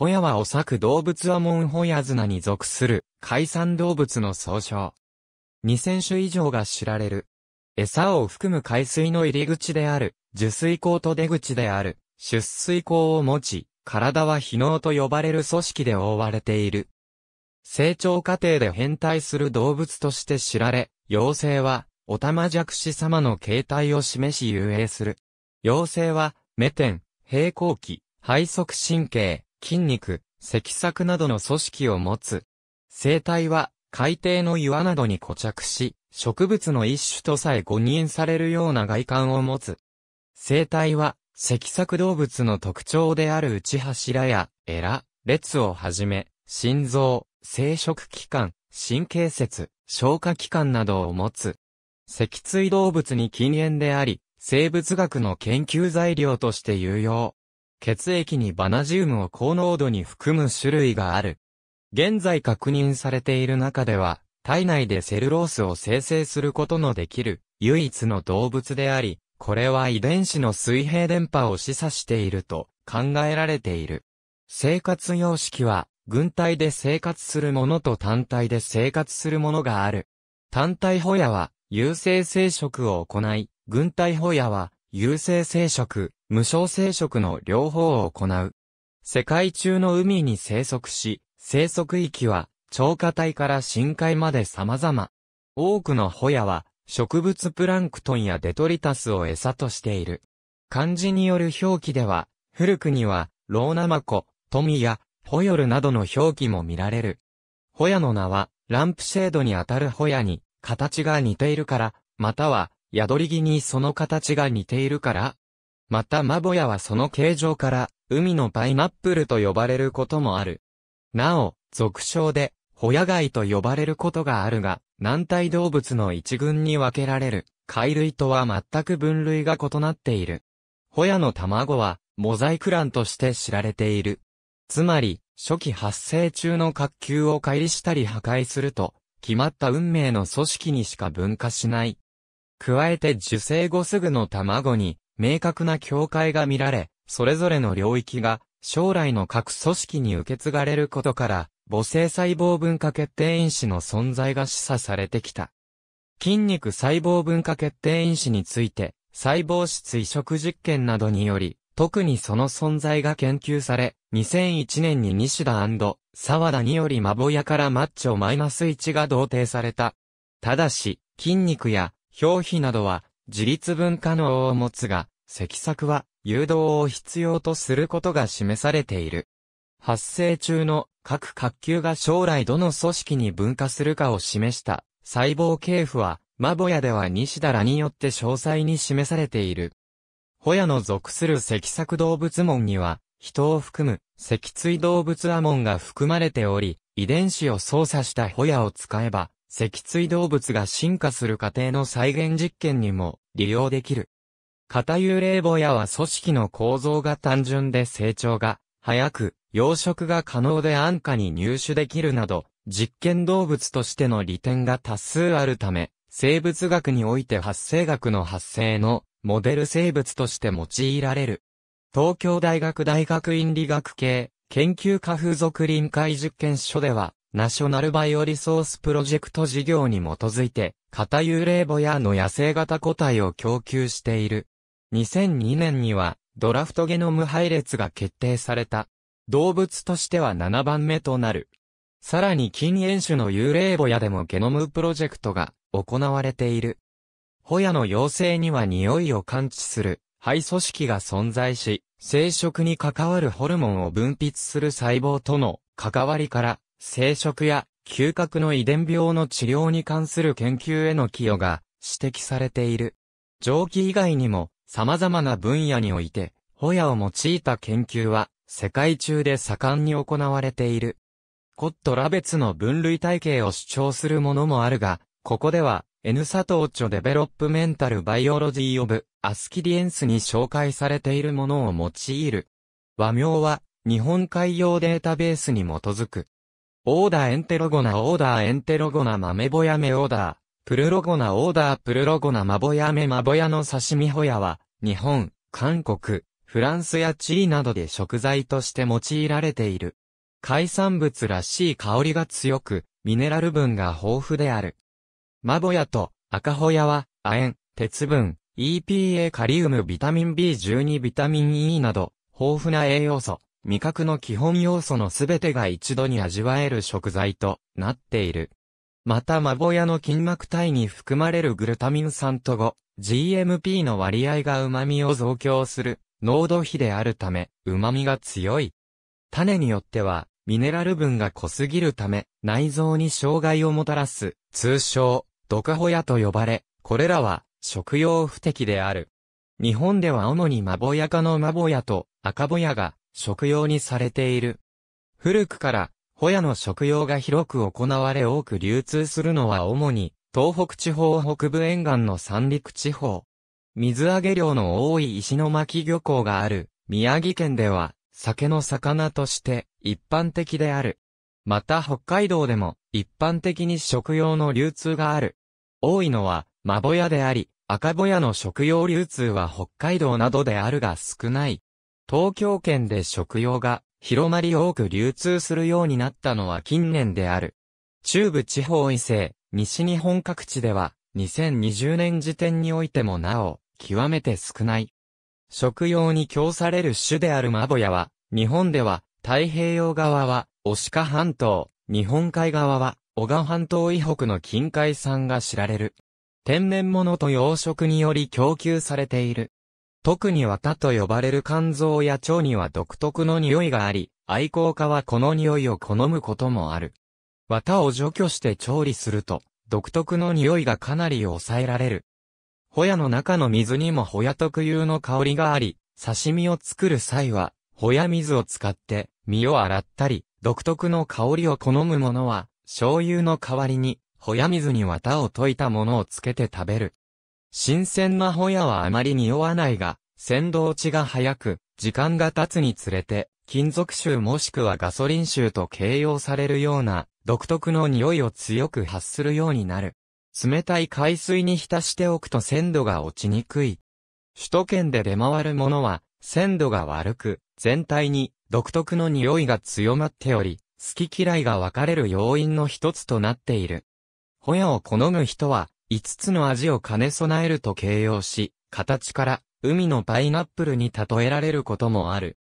ホヤはおそく動物はモンホヤズナに属する海産動物の総称。2000種以上が知られる。餌を含む海水の入り口である、受水口と出口である、出水口を持ち、体は非能と呼ばれる組織で覆われている。成長過程で変態する動物として知られ、妖精は、オタマジャクシ様の形態を示し遊泳する。妖精は、メテン、平行期、肺側神経、筋肉、脊索などの組織を持つ。生体は海底の岩などに固着し、植物の一種とさえ誤認されるような外観を持つ。生体は、脊索動物の特徴である内柱や、エラ、列をはじめ、心臓、生殖器官、神経節、消化器官などを持つ。脊椎動物に禁煙であり、生物学の研究材料として有用。血液にバナジウムを高濃度に含む種類がある。現在確認されている中では、体内でセルロースを生成することのできる唯一の動物であり、これは遺伝子の水平電波を示唆していると考えられている。生活様式は、軍隊で生活するものと単体で生活するものがある。単体ホヤは、有性生殖を行い、軍隊ホヤは、有性生殖、無償生殖の両方を行う。世界中の海に生息し、生息域は、超過帯から深海まで様々。多くのホヤは、植物プランクトンやデトリタスを餌としている。漢字による表記では、古くには、ローナマコ、トミヤ、ホヨルなどの表記も見られる。ホヤの名は、ランプシェードにあたるホヤに、形が似ているから、または、宿り木にその形が似ているから、またマボヤはその形状から、海のパイナップルと呼ばれることもある。なお、俗称で、ホヤ貝と呼ばれることがあるが、軟体動物の一群に分けられる、貝類とは全く分類が異なっている。ホヤの卵は、モザイクランとして知られている。つまり、初期発生中の角球を乖離したり破壊すると、決まった運命の組織にしか分化しない。加えて受精後すぐの卵に、明確な境界が見られ、それぞれの領域が将来の各組織に受け継がれることから、母性細胞分化決定因子の存在が示唆されてきた。筋肉細胞分化決定因子について、細胞質移植実験などにより、特にその存在が研究され、2001年に西田沢田によりマボヤからマッチョマイナス1が同定された。ただし、筋肉や表皮などは自立文化能を持つが、積作は誘導を必要とすることが示されている。発生中の各核球が将来どの組織に分化するかを示した細胞系譜は、マボヤでは西田らによって詳細に示されている。ホヤの属する脊索動物門には、人を含む脊椎動物アモンが含まれており、遺伝子を操作したホヤを使えば、脊椎動物が進化する過程の再現実験にも利用できる。型幽霊ボヤは組織の構造が単純で成長が早く、養殖が可能で安価に入手できるなど、実験動物としての利点が多数あるため、生物学において発生学の発生のモデル生物として用いられる。東京大学大学院理学系研究科風属臨海実験所では、ナショナルバイオリソースプロジェクト事業に基づいて、型幽霊ボヤーの野生型個体を供給している。2002年には、ドラフトゲノム配列が決定された。動物としては7番目となる。さらに禁煙種の幽霊ボヤでもゲノムプロジェクトが行われている。ホヤの妖精には匂いを感知する肺組織が存在し、生殖に関わるホルモンを分泌する細胞との関わりから、生殖や嗅覚の遺伝病の治療に関する研究への寄与が指摘されている。蒸気以外にも様々な分野において、ホヤを用いた研究は世界中で盛んに行われている。コットラ別の分類体系を主張するものもあるが、ここでは N 佐チ著デベロップメンタルバイオロジーオブアスキディエンスに紹介されているものを用いる。和名は日本海洋データベースに基づく。オーダーエンテロゴナオーダーエンテロゴナ豆ぼやめオーダー、プルロゴナオーダープルロゴナマボヤメマボヤの刺身ホヤは、日本、韓国、フランスやチリなどで食材として用いられている。海産物らしい香りが強く、ミネラル分が豊富である。マボヤと赤ホヤは、亜鉛、鉄分、EPA カリウムビタミン B12 ビタミン E など、豊富な栄養素。味覚の基本要素のすべてが一度に味わえる食材となっている。また、マボヤの筋膜体に含まれるグルタミン酸と後、GMP の割合が旨味を増強する、濃度比であるため、旨味が強い。種によっては、ミネラル分が濃すぎるため、内臓に障害をもたらす、通称、ドカホヤと呼ばれ、これらは、食用不適である。日本では主にマボヤ科のマボヤと赤ボヤが食用にされている。古くから、ホヤの食用が広く行われ多く流通するのは主に、東北地方北部沿岸の三陸地方。水揚げ量の多い石巻漁港がある、宮城県では、酒の魚として一般的である。また北海道でも一般的に食用の流通がある。多いのは、マボヤであり、赤ボヤの食用流通は北海道などであるが少ない。東京圏で食用が広まり多く流通するようになったのは近年である。中部地方異性、西日本各地では、2020年時点においてもなお、極めて少ない。食用に供される種であるマボヤは、日本では、太平洋側は、オシカ半島、日本海側は、小川半島以北の近海産が知られる。天然物と養殖により供給されている。特に綿と呼ばれる肝臓や腸には独特の匂いがあり、愛好家はこの匂いを好むこともある。綿を除去して調理すると、独特の匂いがかなり抑えられる。ホヤの中の水にもホヤ特有の香りがあり、刺身を作る際は、ホヤ水を使って、身を洗ったり、独特の香りを好むものは、醤油の代わりに、ホヤ水に綿を溶いたものをつけて食べる。新鮮なホヤはあまり匂わないが、鮮度落ちが早く、時間が経つにつれて、金属臭もしくはガソリン臭と形容されるような、独特の匂いを強く発するようになる。冷たい海水に浸しておくと鮮度が落ちにくい。首都圏で出回るものは、鮮度が悪く、全体に独特の匂いが強まっており、好き嫌いが分かれる要因の一つとなっている。ホヤを好む人は、五つの味を兼ね備えると形容し、形から海のパイナップルに例えられることもある。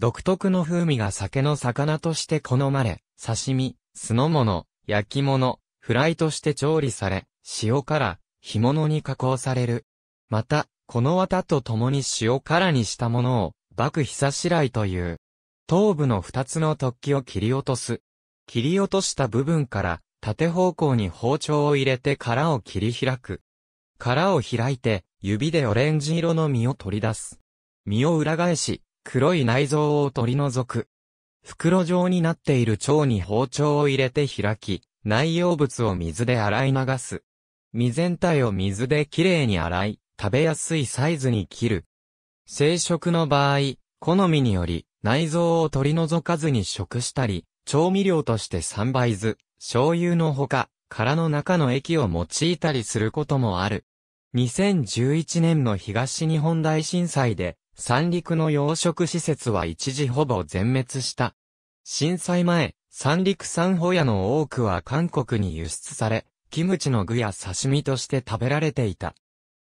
独特の風味が酒の魚として好まれ、刺身、酢の物、焼き物、フライとして調理され、塩辛、干物に加工される。また、この綿と共に塩辛にしたものを、幕久しらいという。頭部の二つの突起を切り落とす。切り落とした部分から、縦方向に包丁を入れて殻を切り開く。殻を開いて、指でオレンジ色の身を取り出す。身を裏返し、黒い内臓を取り除く。袋状になっている腸に包丁を入れて開き、内容物を水で洗い流す。身全体を水できれいに洗い、食べやすいサイズに切る。生食の場合、好みにより、内臓を取り除かずに食したり、調味料として3倍酢、醤油のほか、殻の中の液を用いたりすることもある。2011年の東日本大震災で、三陸の養殖施設は一時ほぼ全滅した。震災前、三陸産ホヤの多くは韓国に輸出され、キムチの具や刺身として食べられていた。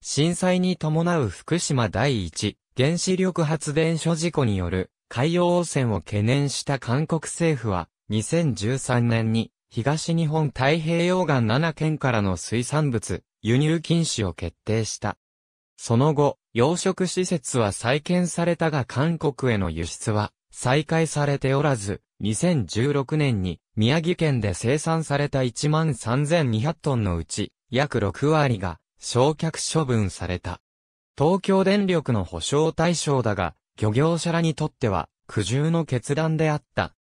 震災に伴う福島第一原子力発電所事故による海洋汚染を懸念した韓国政府は2013年に東日本太平洋岸7県からの水産物、輸入禁止を決定した。その後、養殖施設は再建されたが韓国への輸出は再開されておらず、2016年に宮城県で生産された1万3200トンのうち、約6割が焼却処分された。東京電力の保証対象だが、漁業者らにとっては苦渋の決断であった。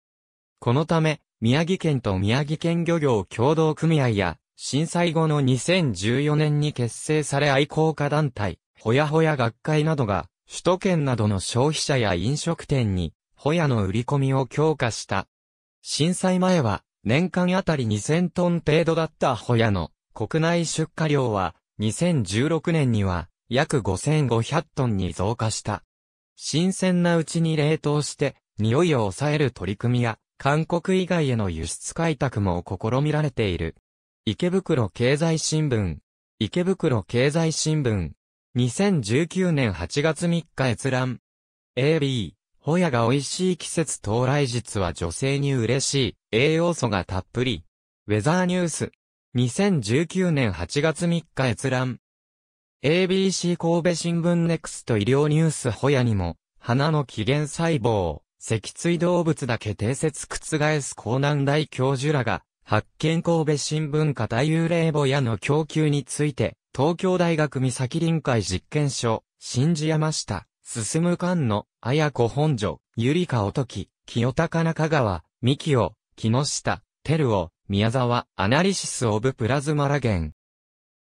このため、宮城県と宮城県漁業協同組合や、震災後の2014年に結成され愛好家団体、ほやほや学会などが、首都圏などの消費者や飲食店に、ホヤの売り込みを強化した。震災前は、年間あたり2000トン程度だったホヤの国内出荷量は、2016年には約5500トンに増加した。新鮮なうちに冷凍して、匂いを抑える取り組みや、韓国以外への輸出開拓も試みられている。池袋経済新聞。池袋経済新聞。2019年8月3日閲覧。AB、ホヤが美味しい季節到来日は女性に嬉しい、栄養素がたっぷり。ウェザーニュース。2019年8月3日閲覧。ABC 神戸新聞ネクスト医療ニュースホヤにも、花の起源細胞、脊椎動物だけ定説覆す江南大教授らが、発見神戸新聞課大幽霊母屋の供給について、東京大学三崎臨海実験所、新地山下、進む間の、綾子本所、ゆりかおとき、清高中川、三木木下、テルを、宮沢、アナリシスオブプラズマラゲン。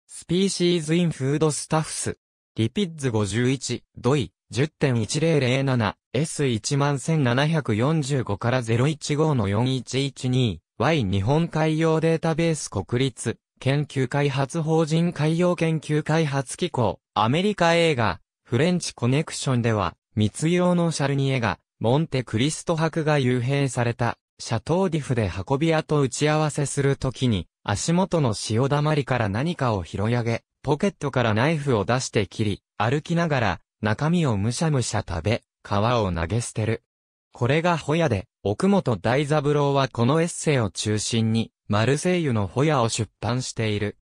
スピーシーズインフードスタッフス。リピッズ51、ドイ。10.1007S11745 から015の4112 Y 日本海洋データベース国立研究開発法人海洋研究開発機構アメリカ映画フレンチコネクションでは密用のシャルニエがモンテクリスト博が幽閉されたシャトーディフで運び屋と打ち合わせするときに足元の潮だまりから何かを拾い上げポケットからナイフを出して切り歩きながら中身をむしゃむしゃ食べ、皮を投げ捨てる。これがホヤで、奥本大三郎はこのエッセイを中心に、マルセイユのホヤを出版している。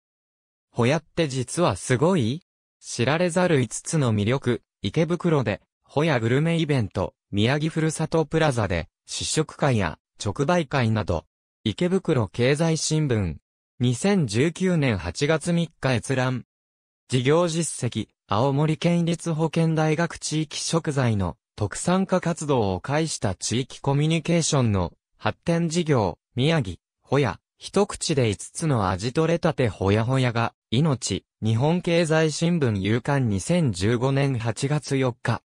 ホヤって実はすごい知られざる5つの魅力、池袋で、ホヤグルメイベント、宮城ふるさとプラザで、試食会や直売会など、池袋経済新聞、2019年8月3日閲覧。事業実績、青森県立保健大学地域食材の特産化活動を介した地域コミュニケーションの発展事業、宮城、ほや、一口で5つの味とれたてほやほやが、命、日本経済新聞有刊2015年8月4日。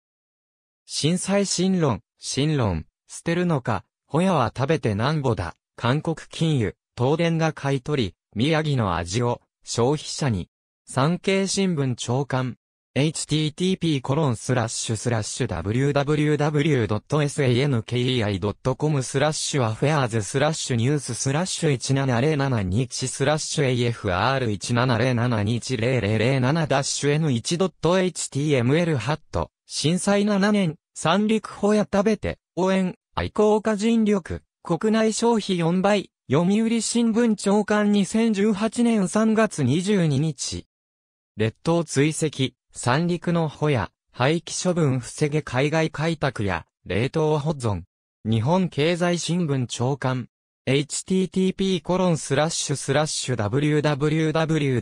震災新論、新論、捨てるのか、ほやは食べてなんぼだ、韓国金融、東電が買い取り、宮城の味を、消費者に産経新聞長官。http コロンスラッシュスラッシュ www.sankei.com スラッシュアフェアーズスラッシュニューススラッシュ17071スラッシュ AFR170710007 ダッシュ N1.html ハット震災7年三陸ホヤ食べて応援愛好家人力国内消費4倍読売新聞長官2018年3月22日列島追跡、三陸の保ヤ、廃棄処分防げ海外開拓や、冷凍保存。日本経済新聞長官。http コロンスラッシュスラッシュ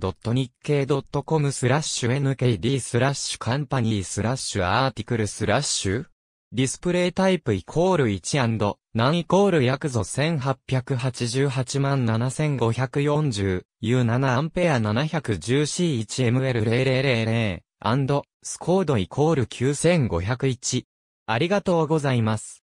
www.nikkei.com スラッシュ nkd スラッシュカンパニースラッシュアーティクルスラッシュディスプレイタイプイコール 1& 何イコール約ぞ1888万 7540U7A710C1ML0000& スコードイコール9501。ありがとうございます。